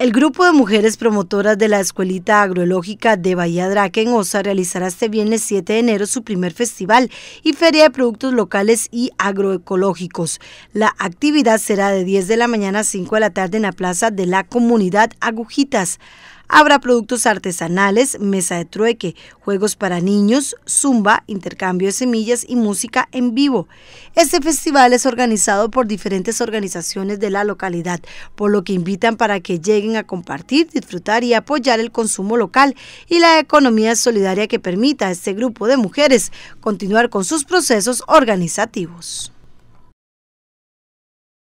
El grupo de mujeres promotoras de la Escuelita Agroológica de Bahía Draque en Osa realizará este viernes 7 de enero su primer festival y feria de productos locales y agroecológicos. La actividad será de 10 de la mañana a 5 de la tarde en la plaza de la comunidad Agujitas. Habrá productos artesanales, mesa de trueque, juegos para niños, zumba, intercambio de semillas y música en vivo. Este festival es organizado por diferentes organizaciones de la localidad, por lo que invitan para que lleguen a compartir, disfrutar y apoyar el consumo local y la economía solidaria que permita a este grupo de mujeres continuar con sus procesos organizativos.